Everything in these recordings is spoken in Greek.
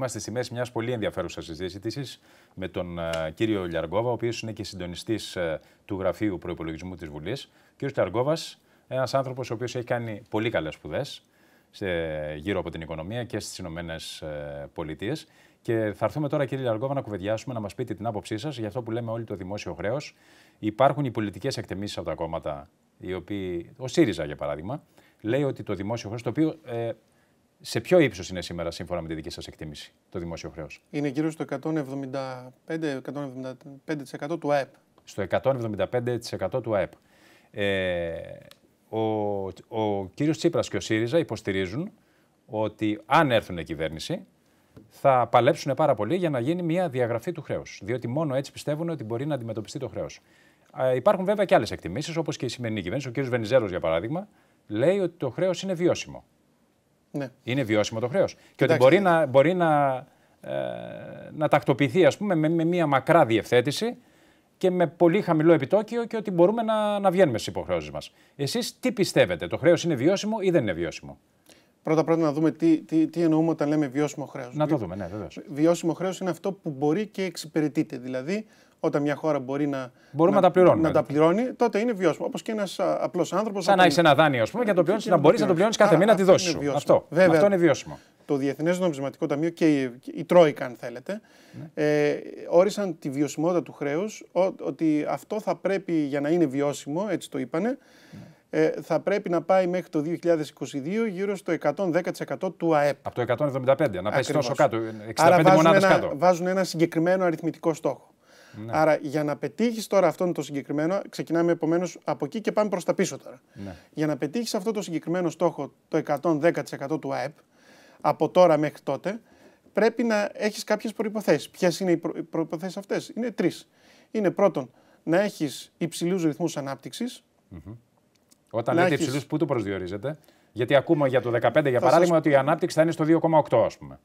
Είμαστε στη μέση μιας πολύ ενδιαφέρουσας συζήτησης με τον ε, κύριο Λιαργόβα, ο οποίος είναι και συντονιστής ε, του Γραφείου Προπολογισμού της Βουλής. Κύριος Λιαργόβας, ένας άνθρωπος ο οποίος έχει κάνει πολύ καλές σπουδές γύρω από την οικονομία και στις Ηνωμένες Πολιτείες. Και θα έρθουμε τώρα, κύριε Λιαργκόβα, να κουβεντιάσουμε, να μας πείτε την άποψή σας για αυτό που λέμε όλοι το δημόσιο χρέος. Υπάρχουν οι πολιτικές εκτιμήσεις από τα κόμματα, οι οποίοι, ο ΣΥΡΙΖΑ για παράδειγμα, λέει ότι το δημόσιο χρέος, το οποίο ε, σε ποιο ύψος είναι σήμερα, σύμφωνα με τη δική σας εκτίμηση, το δημόσιο χρέος, Είναι γύρω στο 175-175% του ΑΕΠ. Στο 175% του ΑΕΠ. Ε, ο, ο κύριος Τσίπρας και ο ΣΥΡΙΖΑ υποστηρίζουν ότι αν έρθουν κυβέρνηση θα παλέψουν πάρα πολύ για να γίνει μια διαγραφή του χρέους. Διότι μόνο έτσι πιστεύουν ότι μπορεί να αντιμετωπιστεί το χρέος. υπάρχουν βέβαια και άλλες εκτιμήσεις όπως και η σημερινή κυβέρνηση. Ο κύριος Βενιζέρος για παράδειγμα λέει ότι το χρέος είναι βιώσιμο. Ναι. Είναι βιώσιμο το χρέος. Και ότι μπορεί να, μπορεί να, ε, να τακτοποιηθεί, ας πούμε, με, με μια μακρά διευθέτηση και με πολύ χαμηλό επιτόκιο και ότι μπορούμε να, να βγαίνουμε στις υποχρεώσεις μας. Εσείς τι πιστεύετε, το χρέος είναι βιώσιμο ή δεν είναι βιώσιμο. Πρώτα πρώτα να δούμε τι, τι, τι εννοούμε όταν λέμε βιώσιμο χρέος. Να το δούμε, ναι, βεβαίως. Βιώσιμο χρέος είναι αυτό που μπορεί και εξυπηρετείται. Δηλαδή όταν μια χώρα μπορεί να, να, τα, πληρώνει, τότε είναι βιώσιμο. Όπως και ένας απλός άνθρωπος. Σαν να έχεις ένα δάνειο, πούμε, και να το οποίο να μπορείς να το πληρώνεις κάθε μήνα τη δόση σου. Αυτό. είναι βιώσιμο. Το Διεθνές Νομισματικό Ταμείο και η, Τρόικα, αν θέλετε, ναι. ε, όρισαν τη βιωσιμότητα του χρέους ότι αυτό θα πρέπει για να είναι βιώσιμο, έτσι το είπανε, ναι. ε, θα πρέπει να πάει μέχρι το 2022 γύρω στο 110% του ΑΕΠ. Από το 175, να πέσει τόσο κάτω, 65 κάτω. βάζουν ένα συγκεκριμένο αριθμητικό στόχο. Ναι. Άρα για να πετύχεις τώρα αυτόν το συγκεκριμένο, ξεκινάμε επομένως από εκεί και πάμε προς τα πίσω τώρα. Ναι. Για να πετύχεις αυτό το συγκεκριμένο στόχο, το 110% του ΑΕΠ, από τώρα μέχρι τότε, πρέπει να έχεις κάποιες προποθέσει. Ποιες είναι οι προποθέσει αυτές, Είναι τρεις. Είναι πρώτον, να έχεις υψηλούς ρυθμούς ανάπτυξης. Mm-hmm. Όταν λέτε έχεις... υψηλούς, πού το προσδιορίζετε. Γιατί ακούμε για το 2015, για παράδειγμα, ότι η ανάπτυξη θα είναι στο 2,8, ας πούμε.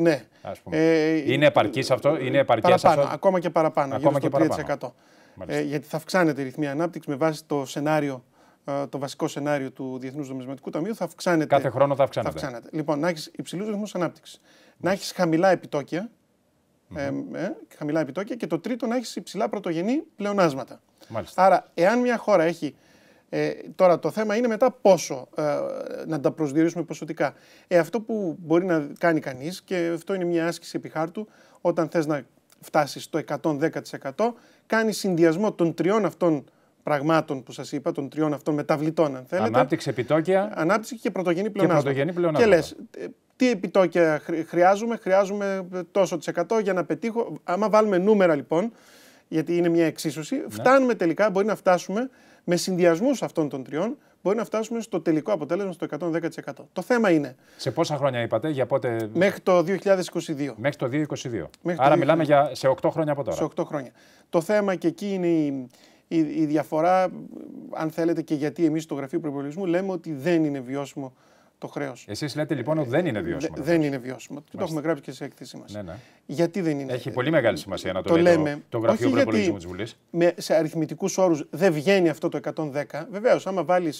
Ναι. Ας πούμε. Ε, είναι επαρκής αυτό, είναι επαρκή Ακόμα και παραπάνω, ακόμα γύρω και στο 3%. Ε, γιατί θα αυξάνεται η ρυθμία ανάπτυξης με βάση το σενάριο ε, το βασικό σενάριο του Διεθνούς Νομισματικού Ταμείου θα αυξάνεται. Κάθε χρόνο θα αυξάνεται. Θα αυξάνεται. Λοιπόν, να έχεις υψηλούς ρυθμούς ανάπτυξης. Να έχεις χαμηλά Ε, ε, χαμηλά επιτόκια και το τρίτο να έχεις υψηλά πρωτογενή πλεονάσματα. Μάλιστα. Άρα, εάν μια χώρα έχει ε, τώρα το θέμα είναι μετά πόσο ε, να τα προσδιορίσουμε ποσοτικά. Ε, αυτό που μπορεί να κάνει κανείς και αυτό είναι μια άσκηση επιχάρτου όταν θες να φτάσεις στο 110% κάνει συνδυασμό των τριών αυτών πραγμάτων που σας είπα, των τριών αυτών μεταβλητών, αν θέλετε. Ανάπτυξη, επιτόκια. Ανάπτυξη και πρωτογενή πλεονάσματα. Και, πρωτογενή και λες, ε, τι επιτόκια χρειάζομαι, χρειάζομαι τόσο τη εκατό για να πετύχω. Άμα βάλουμε νούμερα λοιπόν, γιατί είναι μια εξίσωση, ναι. φτάνουμε τελικά, μπορεί να φτάσουμε με συνδυασμούς αυτών των τριών μπορεί να φτάσουμε στο τελικό αποτέλεσμα στο 110%. Το θέμα είναι. Σε πόσα χρόνια είπατε, για πότε. Μέχρι το 2022. Μέχρι το 2022. Άρα μιλάμε για σε 8 χρόνια από τώρα. Σε 8 χρόνια. Το θέμα και εκεί είναι η, η διαφορά, αν θέλετε, και γιατί εμείς στο Γραφείο Προπολογισμού λέμε ότι δεν είναι βιώσιμο το χρέος. Εσείς λέτε λοιπόν ότι δεν είναι ε, βιώσιμο. δεν είναι βιώσιμο. το έχουμε γράψει και σε έκθεσή μας. Ναι, ναι. Γιατί δεν είναι. Έχει ε, πολύ μεγάλη σημασία να το, το λέμε. Το, το γραφείο προπολογισμού της Βουλής. Σε αριθμητικούς όρους δεν βγαίνει αυτό το 110. Βεβαίως, άμα βάλεις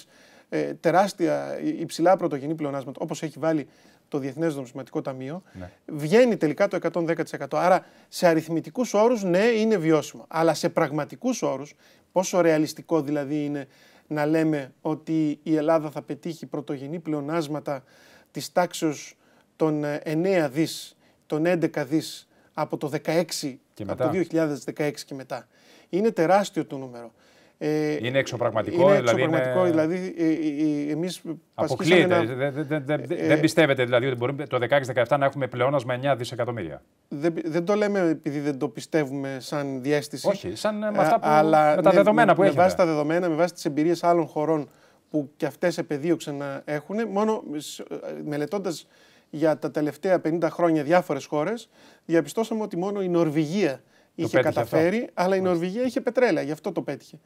ε, τεράστια υψηλά πρωτογενή πλεονάσματα όπως έχει βάλει το Διεθνές Νομισματικό Ταμείο, ναι. βγαίνει τελικά το 110%. Άρα σε αριθμητικούς όρους ναι, είναι βιώσιμο. Αλλά σε πραγματικούς όρους, πόσο ρεαλιστικό δηλαδή είναι να λέμε ότι η Ελλάδα θα πετύχει πρωτογενή πλεονάσματα της τάξεως των 9 ε, δις, των 11 δις από το 16, από το 2016 και μετά. Είναι τεράστιο το νούμερο. Ε, είναι εξωπραγματικό, είναι δηλαδή. Εξωπραγματικό, είναι... δηλαδή ε, ε, ε Εμείς Αποκλείεται. Ε, δεν, πιστεύετε δηλαδή ότι μπορούμε το 2016-2017 να έχουμε πλεόνασμα 9 δισεκατομμύρια. Δεν, δεν το λέμε επειδή δεν το πιστεύουμε σαν διέστηση. Όχι, σαν με, αυτά που, αλλά, με τα δεδομένα που έχουμε. Με βάση τα δεδομένα, με βάση τις εμπειρίες άλλων χωρών που κι αυτές επεδίωξαν να έχουν, μόνο μελετώντας για τα τελευταία 50 χρόνια διάφορες χώρες, διαπιστώσαμε ότι μόνο η Νορβηγία είχε καταφέρει, αλλά η Νορβηγία είχε πετρέλαια, γι' αυτό το πέτυχε.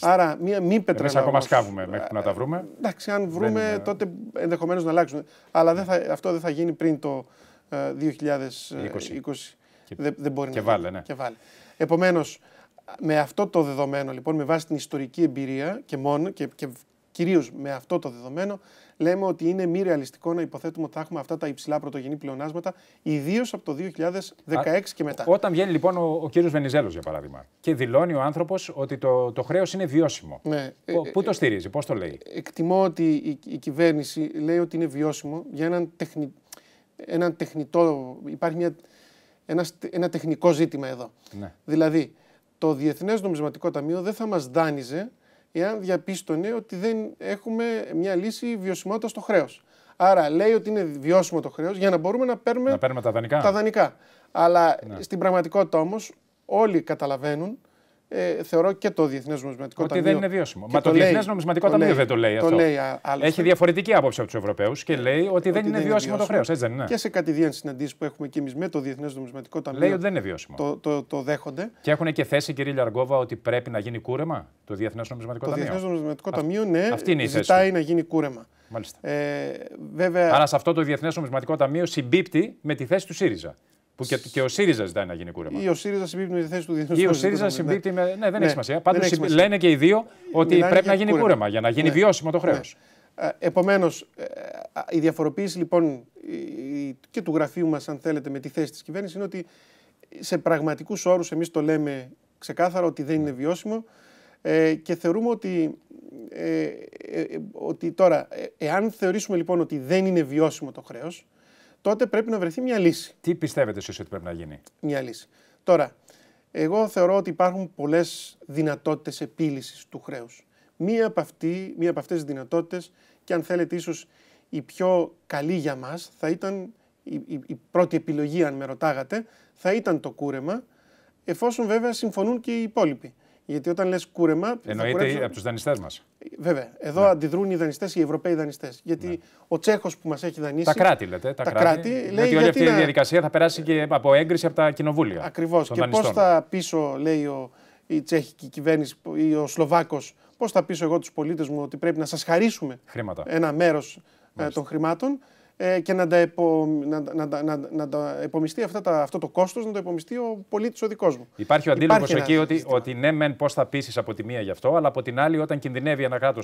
Άρα, μία μη πετρέλαια. ακόμα σκάβουμε μέχρι ε, να τα βρούμε. Ε, εντάξει, αν βρούμε, τότε ενδεχομένως να αλλάξουμε. Αλλά δεν θα, αυτό δεν θα γίνει πριν το 2020. Ε, δεν, δεν μπορεί και να βάλε, ναι. Και βάλε. Επομένως, με αυτό το δεδομένο, λοιπόν, με βάση την ιστορική εμπειρία και μόνο και, και κυρίως με αυτό το δεδομένο, λέμε ότι είναι μη ρεαλιστικό να υποθέτουμε ότι θα έχουμε αυτά τα υψηλά πρωτογενή πλεονάσματα, ιδίως από το 2016 και μετά. Όταν βγαίνει λοιπόν ο, ο κύριος Βενιζέλος, για παράδειγμα, και δηλώνει ο άνθρωπος ότι το, το χρέος είναι βιώσιμο. Ναι. Ε, πού, ε, το στηρίζει, πώς το λέει. Εκτιμώ ότι η, η, κυβέρνηση λέει ότι είναι βιώσιμο για έναν, τεχνη, έναν τεχνητό. Υπάρχει μια, ένας, ένα τεχνικό ζήτημα εδώ. Ναι. Δηλαδή, το Διεθνές Νομισματικό Ταμείο δεν θα μας δάνειζε εάν διαπίστωνε ότι δεν έχουμε μια λύση βιωσιμότητας στο χρέος. Άρα λέει ότι είναι βιώσιμο το χρέος για να μπορούμε να παίρνουμε, να παίρνουμε τα, δανεικά. τα δανεικά. Αλλά ναι. στην πραγματικότητα όμως όλοι καταλαβαίνουν ε, θεωρώ και το Διεθνές Νομισματικό Ταμείο. Ότι δεν είναι βιώσιμο. Μα το, το Διεθνές Νομισματικό Ταμείο δεν το λέει αυτό. λέει, Έχει διαφορετική άποψη από τους Ευρωπαίους και λέει ότι, ότι δεν, είναι βιώσιμο το χρέος. Έτσι δεν είναι. Και σε κατηδίαν συναντήσεις που έχουμε και εμείς με το Διεθνές Νομισματικό Ταμείο. Λέει ότι δεν είναι βιώσιμο. Το, το, το δέχονται. Και έχουν και θέση, κύριε Λιαργκόβα, ότι πρέπει να γίνει κούρεμα το Διεθνές Νομισματικό το Ταμείο. Το Διεθνές Νομισματικό Ταμείο, ναι, είναι η θέση. Ζητάει να γίνει κούρεμα. Μάλιστα. Ε, βέβαια... Άρα σε αυτό το Διεθνές Νομισματικό Ταμείο συμπίπτει με τη θέση του ΣΥΡΙΖΑ. Που και, και ο ΣΥΡΙΖΑ ζητάει να γίνει κούρεμα. Ή ο ΣΥΡΙΖΑ συμπίπτει με τη θέση του Διεθνούς Ή ο ΣΥΡΙΖΑ συμπίπτει με. Ναι, δεν ναι, έχει σημασία. Πάντως λένε και οι δύο ότι πρέπει να γίνει κούρεμα. για να γίνει ναι. βιώσιμο το χρέο. Ναι. Ε, Επομένως, ε, ε, η διαφοροποίηση λοιπόν και του γραφείου μας, αν θέλετε, με τη θέση της κυβέρνησης είναι ότι σε πραγματικούς όρους εμείς το λέμε ξεκάθαρα ότι δεν είναι ναι. βιώσιμο και θεωρούμε ότι, ε, ότι τώρα, εάν θεωρήσουμε λοιπόν ότι δεν είναι βιώσιμο το χρέος, τότε πρέπει να βρεθεί μια λύση. Τι πιστεύετε εσείς ότι πρέπει να γίνει. Μια λύση. Τώρα, εγώ θεωρώ ότι υπάρχουν πολλές δυνατότητες επίλυσης του χρέους. Μία από, αυτή, μία από αυτές τις δυνατότητες και αν θέλετε ίσως η πιο καλή για μας θα ήταν η, η, η πρώτη επιλογή αν με ρωτάγατε θα ήταν το κούρεμα εφόσον βέβαια συμφωνούν και οι υπόλοιποι. Γιατί όταν λες κούρεμα. Εννοείται από τους δανειστές μας. Βέβαια. Εδώ ναι. αντιδρούν οι δανειστές, οι Ευρωπαίοι δανειστές. Γιατί ναι. ο Τσέχος που μας έχει δανείσει. Τα κράτη, λέτε. Τα, τα κράτη. γιατί, γιατί όλη αυτή να... η διαδικασία θα περάσει και από έγκριση από τα κοινοβούλια. Ακριβώς. Και πώς θα πίσω, λέει ο, η τσέχικη κυβέρνηση ή ο Σλοβάκος, πώς θα πίσω εγώ τους πολίτες μου ότι πρέπει να σας χαρίσουμε Χρήματα. ένα μέρος ε, των χρημάτων ε, και να τα, επο, να, να, να, να τα επομιστεί αυτά τα, αυτό το κόστος, να το επομιστεί ο πολίτης ο δικός μου. Υπάρχει ο αντίλογο εκεί ότι, ότι ναι, μεν πώς θα πείσει από τη μία γι' αυτό, αλλά από την άλλη, όταν κινδυνεύει ένα κράτος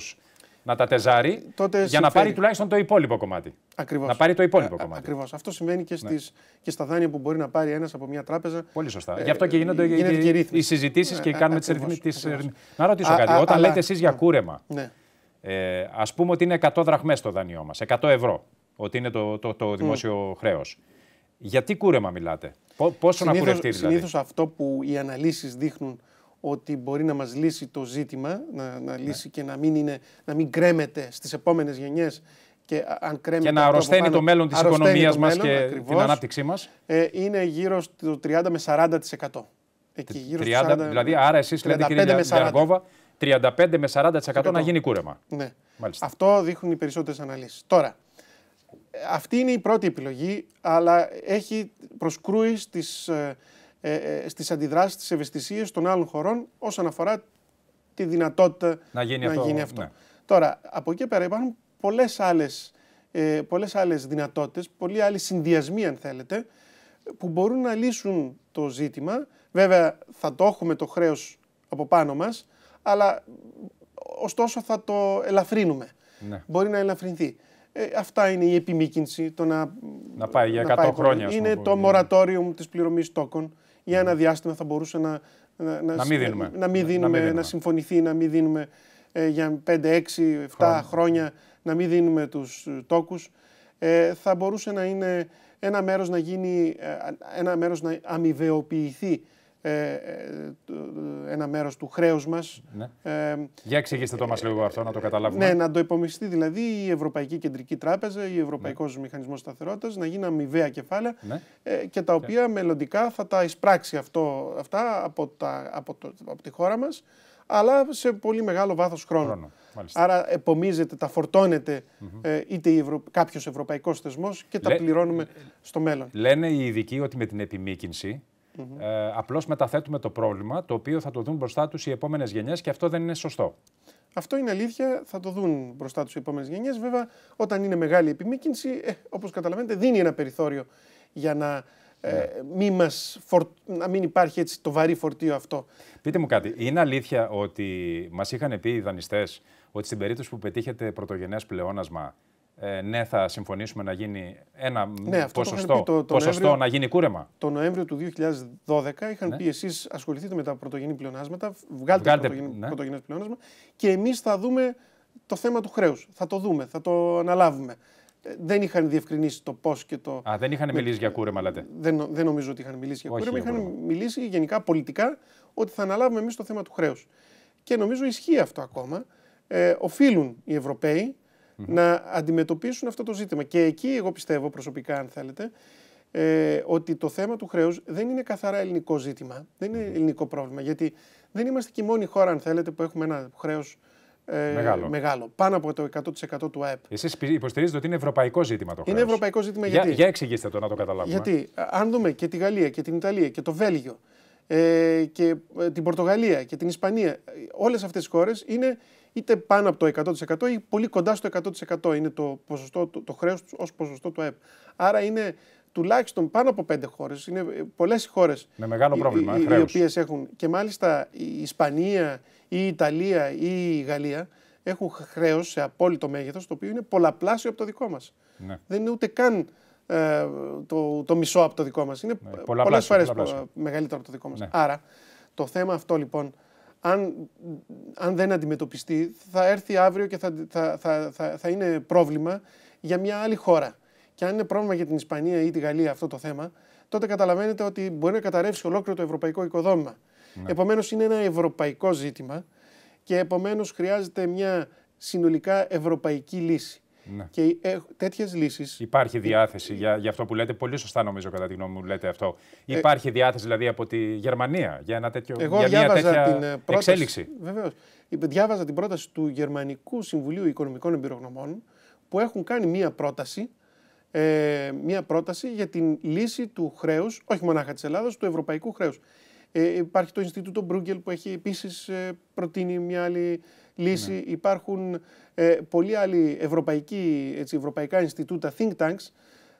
να τα τεζάρει, Τότε για συμφέρει. να πάρει τουλάχιστον το υπόλοιπο κομμάτι. Ακριβώς. Να πάρει το υπόλοιπο κομμάτι. Ακριβώς. Αυτό συμβαίνει και, ναι. στις, ναι. και στα δάνεια που μπορεί να πάρει ένας από μια τράπεζα. Πολύ σωστά. Ε, Γι' αυτό και γίνονται ε, γίνεται και οι, ε, οι συζητήσεις και κάνουμε τις Να ρωτήσω κάτι. Όταν λέτε εσείς για κούρεμα. Α ναι. πούμε ότι είναι 100 δραχμές το δάνειό μας, 100 ευρώ ότι είναι το, το, το δημόσιο mm. χρέος. Γιατί κούρεμα μιλάτε, Πόσο συνήθως, να κουρευτεί δηλαδή. Συνήθως αυτό που οι αναλύσεις δείχνουν ότι μπορεί να μας λύσει το ζήτημα, να, να ναι. λύσει και να μην, είναι, να μην κρέμεται στις επόμενες γενιές και, αν και να αρρωσταίνει το μέλλον της οικονομία μα και ακριβώς, την ανάπτυξή μας. Ε, είναι γύρω στο 30 με 40%. Εκεί, γύρω 30, δηλαδή, άρα εσείς λέτε κύριε Διαργόβα, 35 με 40% να γίνει κούρεμα. Ναι. Αυτό δείχνουν οι περισσότερες αναλύσεις. Τώρα, αυτή είναι η πρώτη επιλογή, αλλά έχει προσκρούεις στις, ε, ε, ε, στις αντιδράσεις, στις ευαισθησίες των άλλων χωρών όσον αφορά τη δυνατότητα να γίνει αυτό. Ναι. Τώρα, από εκεί πέρα υπάρχουν πολλές άλλες, ε, πολλές άλλες δυνατότητες, πολλοί άλλοι συνδυασμοί αν θέλετε, που μπορούν να λύσουν το ζήτημα. Βέβαια θα το έχουμε το χρέος από πάνω μας, αλλά ωστόσο θα το ελαφρύνουμε. Ναι. Μπορεί να ελαφρυνθεί. Ε, αυτά είναι η επιμήκυνση. Το να, να πάει για 100 χρόνια. είναι το μορατόριο της πληρωμής τόκων. Για ναι. ένα διάστημα θα μπορούσε να, να, να, να μην Να, μην να, συμφωνηθεί, να μην δίνουμε ε, για 5, 6, 7 χρόνια, να μην δίνουμε τους ε, τόκους. Ε, θα μπορούσε να είναι ένα μέρος να γίνει, ε, ένα μέρος να αμοιβεοποιηθεί ε, ε ένα μέρος του χρέους μας. Ναι. Ε, Για εξηγήστε το μας λίγο αυτό, να το καταλάβουμε. Ναι, να το υπομειστεί δηλαδή η Ευρωπαϊκή Κεντρική Τράπεζα, η Ευρωπαϊκός ναι. Μηχανισμός Σταθερότητας, να γίνει αμοιβαία κεφάλαια ναι. ε, και τα οποία μελλοντικά θα τα εισπράξει αυτό, αυτά από, τα, από, το, από τη χώρα μας, αλλά σε πολύ μεγάλο βάθος χρόνου. Χρόνο. Άρα επομίζεται, τα φορτώνεται mm-hmm. είτε Ευρω... κάποιος ευρωπαϊκός θεσμός και τα Λε... πληρώνουμε στο μέλλον. Λένε οι ειδικοί ότι με την επιμήκυνση Mm ε, Απλώς μεταθέτουμε το πρόβλημα, το οποίο θα το δουν μπροστά τους οι επόμενες γενιές και αυτό δεν είναι σωστό. Αυτό είναι αλήθεια, θα το δουν μπροστά τους οι επόμενες γενιές. Βέβαια, όταν είναι μεγάλη επιμήκυνση, ε, όπως καταλαβαίνετε, δίνει ένα περιθώριο για να ε, ναι. μη μας να μην υπάρχει έτσι το βαρύ φορτίο αυτό. Πείτε μου κάτι, είναι αλήθεια ότι μας είχαν πει οι δανειστές ότι στην περίπτωση που πετύχετε πρωτογενές πλεόνασμα ε, ναι, θα συμφωνήσουμε να γίνει ένα ναι, ποσοστό, ποσοστό να γίνει κούρεμα. Το Νοέμβριο του 2012 είχαν ναι. πει εσείς ασχοληθείτε με τα πρωτογενή πλεονάσματα, βγάλτε, βγάλτε το πρωτογενή, ναι. πρωτογενές πλεονάσμα και εμείς θα δούμε το θέμα του χρέους. Θα το δούμε, θα το αναλάβουμε. Ε, δεν είχαν διευκρινίσει το πώς και το. Α, δεν είχαν με... μιλήσει για κούρεμα, λέτε. Δεν, δεν νομίζω ότι είχαν μιλήσει για Όχι κούρεμα. Για είχαν μιλήσει γενικά πολιτικά ότι θα αναλάβουμε εμείς το θέμα του χρέους. Και νομίζω ισχύει αυτό ακόμα. Ε, οφείλουν οι Ευρωπαίοι Mm-hmm. να αντιμετωπίσουν αυτό το ζήτημα. Και εκεί εγώ πιστεύω προσωπικά, αν θέλετε, ε, ότι το θέμα του χρέους δεν είναι καθαρά ελληνικό ζήτημα, δεν είναι mm-hmm. ελληνικό πρόβλημα, γιατί δεν είμαστε και η μόνη χώρα, αν θέλετε, που έχουμε ένα χρέος ε, μεγάλο. Πάνω από το 100% του ΑΕΠ. Εσείς υποστηρίζετε ότι είναι ευρωπαϊκό ζήτημα το χρέο. Είναι ευρωπαϊκό ζήτημα για, γιατί. Για εξηγήστε το να το καταλάβουμε. Γιατί αν δούμε και τη Γαλλία και την Ιταλία και το Βέλγιο ε, και ε, την Πορτογαλία και την Ισπανία, ε, όλες αυτές τις χώρες είναι είτε πάνω από το 100% ή πολύ κοντά στο 100% είναι το, ποσοστό, το, το χρέος τους ως ποσοστό του ΑΕΠ. Άρα είναι τουλάχιστον πάνω από πέντε χώρες. Είναι ε, πολλές οι χώρες. Με μεγάλο πρόβλημα. Οι, ε, οι οποίες έχουν. Και μάλιστα η Ισπανία, η Ιταλία ή η Γαλλία έχουν χρέος σε απόλυτο μέγεθος, το οποίο είναι πολλαπλάσιο από το δικό μας. Ναι. Δεν είναι ούτε καν ε, το, το μισό από το δικό μας. Είναι ναι, πολλές φορέ μεγαλύτερο από το δικό μας. Ναι. Άρα το θέμα αυτό λοιπόν αν, αν δεν αντιμετωπιστεί, θα έρθει αύριο και θα, θα, θα, θα, είναι πρόβλημα για μια άλλη χώρα. Και αν είναι πρόβλημα για την Ισπανία ή τη Γαλλία αυτό το θέμα, τότε καταλαβαίνετε ότι μπορεί να καταρρεύσει ολόκληρο το ευρωπαϊκό οικοδόμημα. Ναι. Επομένως είναι ένα ευρωπαϊκό ζήτημα και επομένως χρειάζεται μια συνολικά ευρωπαϊκή λύση. Ναι. Και ε, τέτοιες λύσεις. Υπάρχει διάθεση ε, για, για αυτό που λέτε. Πολύ σωστά νομίζω κατά τη γνώμη μου λέτε αυτό. Ε, υπάρχει διάθεση δηλαδή από τη Γερμανία για, ένα τέτοιο, εγώ για μια τέτοια την ε, πρόταση, εξέλιξη. Βεβαίως. Διάβαζα την πρόταση του Γερμανικού Συμβουλίου Οικονομικών Εμπειρογνωμών που έχουν κάνει μια πρόταση ε, μια πρόταση για την λύση του χρέους, όχι μονάχα της Ελλάδα, του ευρωπαϊκού χρέους. Ε, υπάρχει το Ινστιτούτο Μπρούγκελ που έχει επίσης προτείνει μια άλλη λύση. Ναι. Υπάρχουν ε, πολλοί άλλοι ευρωπαϊκοί, έτσι, ευρωπαϊκά Ινστιτούτα, think tanks,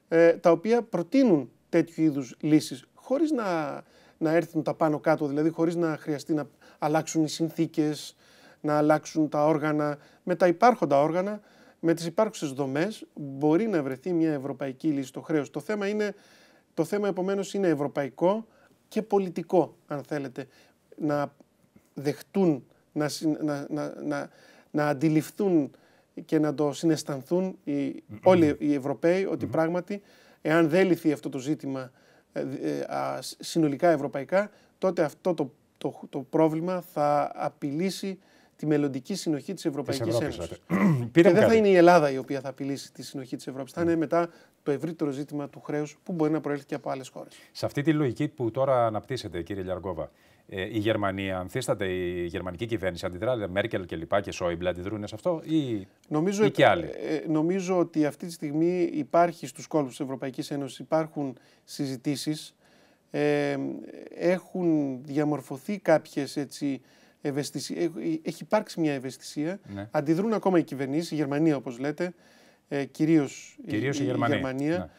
ε, τα οποία προτείνουν τέτοιου είδους λύσεις, χωρίς να, να έρθουν τα πάνω κάτω, δηλαδή χωρίς να χρειαστεί να αλλάξουν οι συνθήκες, να αλλάξουν τα όργανα. Με τα υπάρχοντα όργανα, με τις υπάρχουσες δομές, μπορεί να βρεθεί μια ευρωπαϊκή λύση στο χρέος. Το θέμα, είναι, το θέμα επομένως είναι ευρωπαϊκό και πολιτικό, αν θέλετε, να δεχτούν να, να, να, να αντιληφθούν και να το συναισθανθούν οι, όλοι οι Ευρωπαίοι ότι πράγματι εάν δεν λυθεί αυτό το ζήτημα ε, ε, συνολικά ευρωπαϊκά τότε αυτό το, το, πρόβλημα θα απειλήσει τη μελλοντική συνοχή της Ευρωπαϊκής της Ένωσης. και δεν θα είναι η Ελλάδα η οποία θα απειλήσει τη συνοχή της Ευρώπης. Θα είναι μετά το ευρύτερο ζήτημα του χρέους που μπορεί να προέλθει και από άλλες χώρες. Σε αυτή τη λογική που τώρα αναπτύσσεται κύριε Λιαργόβα, ε, η Γερμανία ανθίσταται, η γερμανική κυβέρνηση αντιδρά, Μέρκελ και λοιπά και Σόιμπλε αντιδρούν σε αυτό ή, νομίζω, ή και άλλοι. Ε, ε, νομίζω ότι αυτή τη στιγμή υπάρχει στους κόλπους της Ευρωπαϊκής Ένωσης, υπάρχουν συζητήσεις, ε, έχουν διαμορφωθεί κάποιες έτσι, ευαισθησίες, έχει υπάρξει μια ευαισθησία, ναι. αντιδρούν ακόμα οι κυβερνήσεις, η Γερμανία όπως λέτε, ε, κυρίως, ακομα οι κυβερνησεις η γερμανια οπως λετε ε κυριως η, Γερμανία, ναι.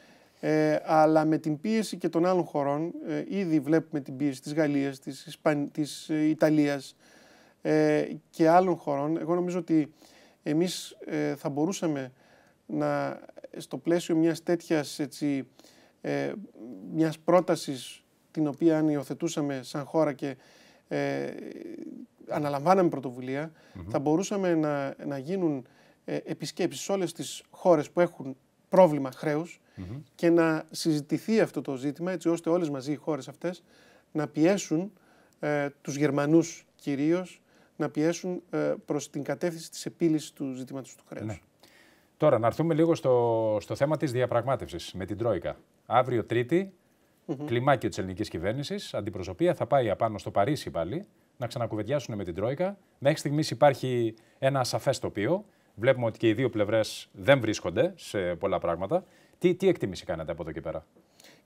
Ε, αλλά με την πίεση και των άλλων χωρών, ε, ήδη βλέπουμε την πίεση της Γαλλίας, της, Ισπαν... της ε, Ιταλίας ε, και άλλων χωρών. Εγώ νομίζω ότι εμείς θα μπορούσαμε να, στο πλαίσιο μιας τέτοιας έτσι, μιας πρότασης την οποία αν υιοθετούσαμε σαν χώρα και αναλαμβάναμε θα μπορούσαμε να, να γίνουν επισκέψεις σε όλες τις χώρες που έχουν πρόβλημα χρέους mm και να συζητηθεί αυτό το ζήτημα έτσι ώστε όλες μαζί οι χώρες αυτές να πιέσουν ε, τους Γερμανούς κυρίως να πιέσουν ε, προς την κατεύθυνση της επίλυσης του ζητήματος του χρέους. Ναι. Τώρα να έρθουμε λίγο στο, στο θέμα της διαπραγμάτευσης με την Τρόικα. Αύριο Τρίτη, mm-hmm. κλιμάκιο της ελληνικής κυβέρνησης, αντιπροσωπεία θα πάει απάνω στο Παρίσι πάλι να ξανακουβεντιάσουν με την Τρόικα. Μέχρι στιγμής υπάρχει ένα σαφές τοπίο. Βλέπουμε ότι και οι δύο πλευρές δεν βρίσκονται σε πολλά πράγματα. Τι, τι εκτίμηση κάνατε από εδώ και πέρα.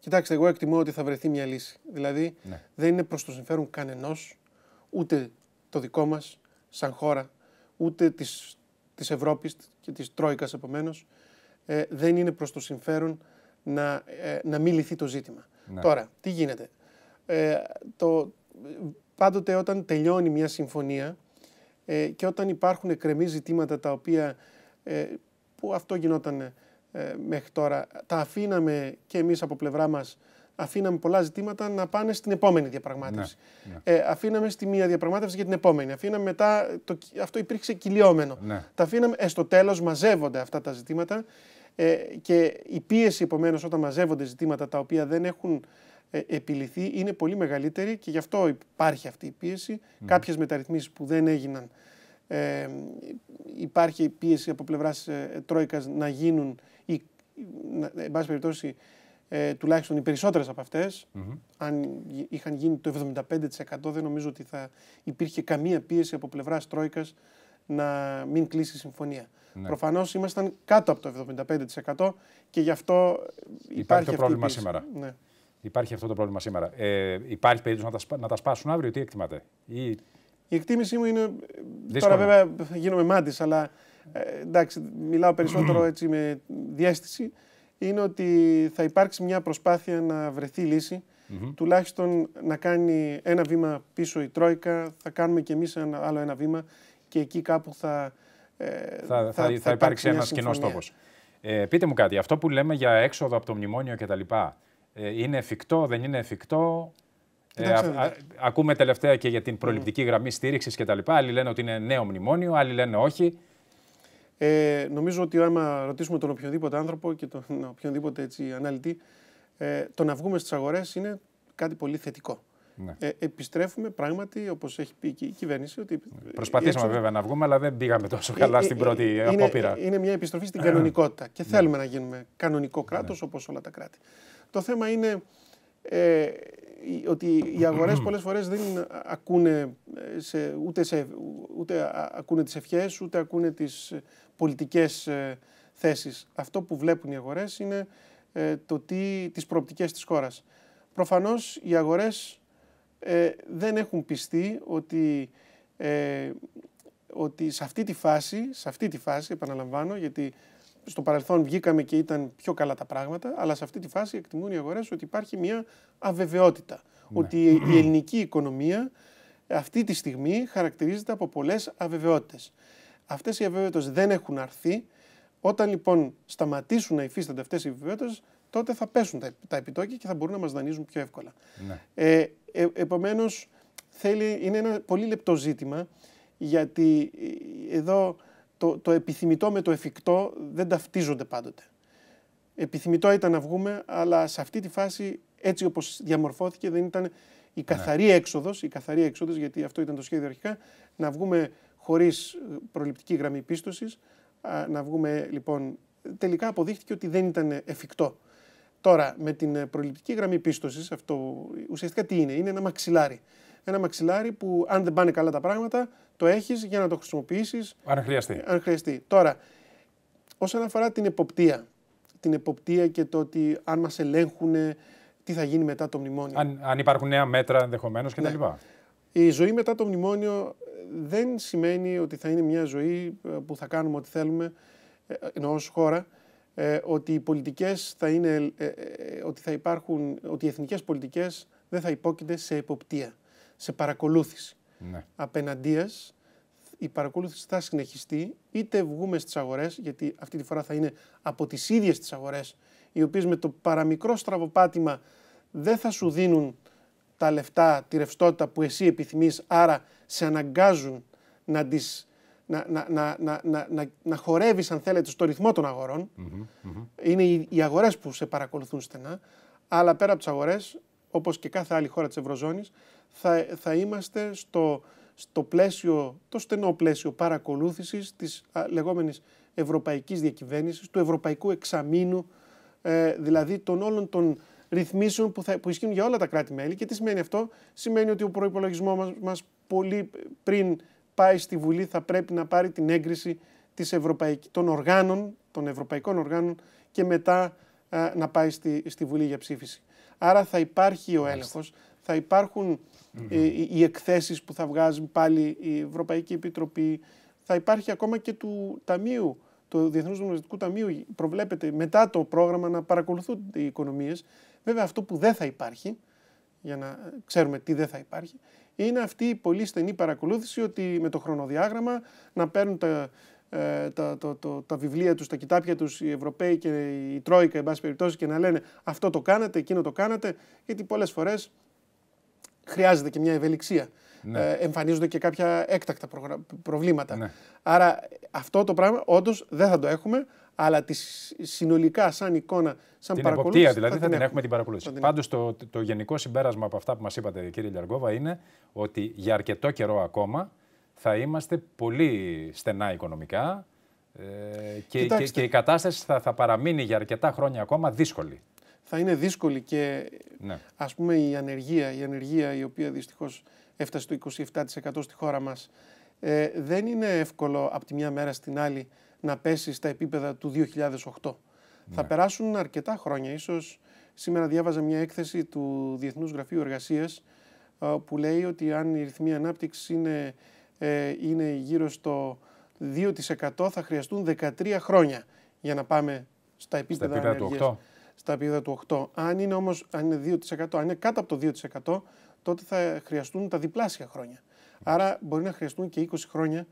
Κοιτάξτε, εγώ εκτιμώ ότι θα βρεθεί μια λύση. Δηλαδή, ναι. δεν είναι προς το συμφέρον κανενός, ούτε το δικό μας σαν χώρα, ούτε της της Ευρώπης και της Τρόικας επομένως. Ε, δεν είναι προς το συμφέρον να, ε, να μην λυθεί το ζήτημα. Ναι. Τώρα, τι γίνεται. Ε, το, πάντοτε όταν τελειώνει μια συμφωνία ε, και όταν υπάρχουν εκκρεμί ζητήματα τα οποία που αυτό γινόταν ε, μέχρι τώρα. Τα αφήναμε και εμείς από πλευρά μας, αφήναμε πολλά ζητήματα να πάνε στην επόμενη διαπραγμάτευση. Ναι, ναι. Ε, αφήναμε στη μία διαπραγμάτευση για την επόμενη. Αφήναμε μετά, το, αυτό υπήρξε κυλιόμενο. Ναι. Τα αφήναμε, ε, στο τέλος μαζεύονται αυτά τα ζητήματα ε, και η πίεση επομένως όταν μαζεύονται ζητήματα τα οποία δεν έχουν ε, επιληθεί είναι πολύ μεγαλύτερη και γι' αυτό υπάρχει αυτή η πίεση. Mm. Κάποιες μεταρρυθμίσεις που δεν έγιναν ε, υπάρχει πίεση από πλευράς ε, να γίνουν ή εν πάση περιπτώσει ε, τουλάχιστον οι περισσότερες από αν είχαν γίνει το 75% δεν νομίζω ότι θα υπήρχε καμία πίεση από πλευράς Τρόικας να μην κλείσει η συμφωνία. Ναι. Προφανώς ήμασταν κάτω από το 75% και γι' αυτό υπάρχει, υπάρχει το πρόβλημα σήμερα. Ναι. Υπάρχει αυτό το πρόβλημα σήμερα. Ε, υπάρχει περίπτωση να τα, να τα σπάσουν αύριο, τι εκτιμάτε. Ή... Η εκτιμηση μου είναι. Τώρα βέβαια γίνομαι μάτι, αλλά ε, εντάξει, μιλάω περισσότερο έτσι με διέστηση, είναι ότι θα υπάρξει μια προσπάθεια να βρεθεί τουλάχιστον να κάνει ένα βήμα πίσω η Τρόικα, θα κάνουμε κι εμείς ένα, άλλο ένα βήμα και εκεί κάπου θα... Ε, θα, θα, θα, υπάρξει, ένα κοινό τόπο. Ε, πείτε μου κάτι, αυτό που λέμε για έξοδο από το μνημόνιο κτλ. Ε, είναι εφικτό, δεν είναι εφικτό. ακούμε τελευταία και για την προληπτική γραμμή στήριξης κτλ. Άλλοι λένε ότι είναι νέο μνημόνιο, άλλοι λένε όχι. Ε, νομίζω ότι άμα ρωτήσουμε τον οποιοδήποτε άνθρωπο και τον οποιοδήποτε έτσι, αναλυτή, ε, το να βγούμε στις αγορές είναι κάτι πολύ θετικό. Ναι. Ε, επιστρέφουμε πράγματι, όπως έχει πει και η κυβέρνηση. Ότι Προσπαθήσαμε βέβαια να βγούμε, αλλά δεν πήγαμε τόσο ε, καλά ε, στην πρώτη ε, είναι, απόπειρα. Είναι μια επιστροφή στην ναι. κανονικότητα και ναι. θέλουμε να γίνουμε κανονικό κράτο ναι. όπως όλα τα κράτη. Το θέμα είναι ε, ότι οι αγορές πολλές φορές δεν ακούνε σε, ούτε, σε, ακούνε τις ευχές, ούτε ακούνε τις, πολιτικές ε, θέσεις. Αυτό που βλέπουν οι αγορές είναι ε, το τι, τις προοπτικές της χώρας. Προφανώς οι αγορές ε, δεν έχουν πιστεί ότι, ε, ότι σε αυτή τη φάση, σε αυτή τη φάση επαναλαμβάνω γιατί στο παρελθόν βγήκαμε και ήταν πιο καλά τα πράγματα, αλλά σε αυτή τη φάση εκτιμούν οι αγορές ότι υπάρχει μια αβεβαιότητα. Ναι. Ότι η ελληνική οικονομία αυτή τη στιγμή χαρακτηρίζεται από πολλές αβεβαιότητες. Αυτές οι αβεβαιότητες δεν έχουν αρθεί. Όταν λοιπόν σταματήσουν να υφίστανται αυτές οι αβεβαιότητες, τότε θα πέσουν τα επιτόκια και θα μπορούν να μας δανείζουν πιο εύκολα. Ναι. Ε, ε Επομένως, είναι ένα πολύ λεπτό ζήτημα, γιατί ε, εδώ το, το επιθυμητό με το εφικτό δεν ταυτίζονται πάντοτε. Επιθυμητό ήταν να βγούμε, αλλά σε αυτή τη φάση, έτσι όπως διαμορφώθηκε, δεν ήταν η καθαρή ναι. έξοδος, η καθαρή γιατί αυτό ήταν το σχέδιο αρχικά, να βγούμε χωρίς ε, προληπτική γραμμή πίστοσης. Να βγούμε λοιπόν. Τελικά αποδείχτηκε ότι δεν ήταν εφικτό. Τώρα, με την ε, προληπτική γραμμή πίστοσης, αυτό ουσιαστικά τι είναι, είναι ένα μαξιλάρι. Ένα μαξιλάρι που, αν δεν πάνε καλά τα πράγματα, το έχεις για να το χρησιμοποιήσεις. Αν χρειαστεί. Αν χρειαστεί. Τώρα, όσον αφορά την εποπτεία, την εποπτεία και το ότι αν μας ελέγχουν, τι θα γίνει μετά το μνημόνιο. Αν, αν υπάρχουν νέα μέτρα ενδεχομένως κτλ. Ναι. Η ζωή μετά το μνημόνιο ε, δεν σημαίνει ότι θα είναι μια ζωή ε, που θα κάνουμε ό,τι θέλουμε, ε, ενώ ως χώρα, ότι οι πολιτικές θα είναι, ότι θα υπάρχουν, ότι οι εθνικές πολιτικές δεν θα υπόκεινται σε υποπτία, σε παρακολούθηση. Ναι. Απέναντίας η παρακολούθηση θα συνεχιστεί, είτε βγούμε στις αγορές, γιατί αυτή τη φορά θα είναι από τις ίδιες τις αγορές, οι οποίες με το παραμικρό στραβοπάτημα δεν θα σου δίνουν τα λεφτά, τη ρευστότητα που εσύ επιθυμείς, άρα σε αναγκάζουν να τις να, να, να, να, να, να χορεύεις αν θέλετε στο ρυθμό των αγορων Είναι οι, οι αγορές που σε παρακολουθούν στενά, αλλά πέρα από τις αγορές, όπως και κάθε άλλη χώρα της Ευρωζώνης, θα, θα είμαστε στο, στο πλαίσιο, το στενό πλαίσιο παρακολούθησης της α, λεγόμενης ευρωπαϊκής διακυβέρνησης, του ευρωπαϊκού εξαμήνου, ε, δηλαδή των όλων των ρυθμίσεων που, θα, που ισχύουν για όλα τα κράτη-μέλη. Και τι σημαίνει αυτό, Σημαίνει ότι ο προπολογισμό μα πολύ πριν πάει στη Βουλή θα πρέπει να πάρει την έγκριση της των οργάνων, των ευρωπαϊκών οργάνων και μετά να πάει στη, στη Βουλή για ψήφιση. Άρα θα υπάρχει ο έλεγχος, θα υπαρχουν οι εκθέσεις που θα βγάζει πάλι η Ευρωπαϊκή Επιτροπή, θα υπάρχει ακόμα και του Ταμείου, του Διεθνούς Νομισματικού Ταμείου, προβλέπεται μετά το πρόγραμμα να παρακολουθούν οι οικονομίες. Βέβαια αυτό που δεν θα υπάρχει, για να ξέρουμε τι δεν θα υπάρχει, είναι αυτή η πολύ στενή παρακολούθηση ότι με το χρονοδιάγραμμα να παίρνουν τα, ε, τα, το, το, τα βιβλία τους, τα κοιτάπια τους οι Ευρωπαίοι και η Τρόικα, εν πάση περιπτώσει, και να λένε αυτό το κάνατε, εκείνο το κάνατε, γιατί πολλές φορές χρειάζεται και μια ευελιξία. Ναι. Ε, εμφανίζονται και κάποια έκτακτα προβλήματα. Ναι. Άρα αυτό το πράγμα όντως δεν θα το έχουμε, αλλά τις συνολικά σαν εικόνα, σαν την παρακολούθηση. Εποπτεία, δηλαδή θα, την έχουμε, έχουμε την παρακολούθηση. Την... Πάντως το, το γενικό συμπέρασμα από αυτά που μας είπατε, κύριε Λιαργόβα, είναι ότι για αρκετό καιρό ακόμα θα είμαστε πολύ στενά οικονομικά ε, και, και, η κατάσταση θα, θα παραμείνει για αρκετά χρόνια ακόμα δύσκολη. Θα είναι δύσκολη και ναι. ας πούμε η ανεργία, η ανεργία η οποία δυστυχώς έφτασε το 27% στη χώρα μας ε, δεν είναι εύκολο από τη μια μέρα στην άλλη να πέσει στα επίπεδα του 2008. Θα ναι. περάσουν αρκετά χρόνια. Ίσως σήμερα διάβαζα μια έκθεση του Διεθνούς Γραφείου Εργασίας ε, που λέει ότι αν η ρυθμή ανάπτυξης είναι, ε, είναι γύρω στο 2% θα χρειαστούν 13 χρόνια για να πάμε στα επίπεδα, στα του 8. Στα επίπεδα του 8. Αν είναι όμως αν είναι 2%, αν είναι κάτω από το 2% τότε θα χρειαστούν τα διπλάσια χρόνια. Ναι. Άρα μπορεί να χρειαστούν και 20 χρόνια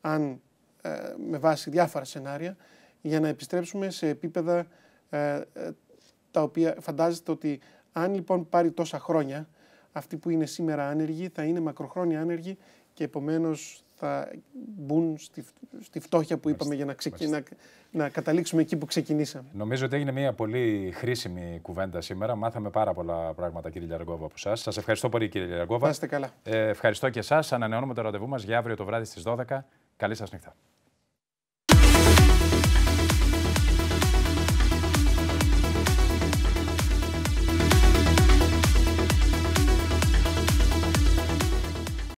αν ε, με βάση διάφορα σενάρια για να επιστρέψουμε σε επίπεδα ε, ε, τα οποία φαντάζεστε ότι αν λοιπόν πάρει τόσα χρόνια αυτοί που είναι σήμερα άνεργοι θα είναι μακροχρόνια άνεργοι και επομένως θα μπουν στη, στη φτώχεια που είπαμε για να, ξεκι... να, να καταλήξουμε εκεί που ξεκινήσαμε. Νομίζω ότι έγινε μια πολύ χρήσιμη κουβέντα σήμερα. Μάθαμε πάρα πολλά πράγματα, κύριε Λιαργκόβα, από εσά. Σας ευχαριστώ πολύ, κύριε Λιαργκόβα. ευχαριστώ και εσάς. Ανανεώνουμε το ραντεβού μας για αύριο το βράδυ στις 12. Καλή σας νύχτα.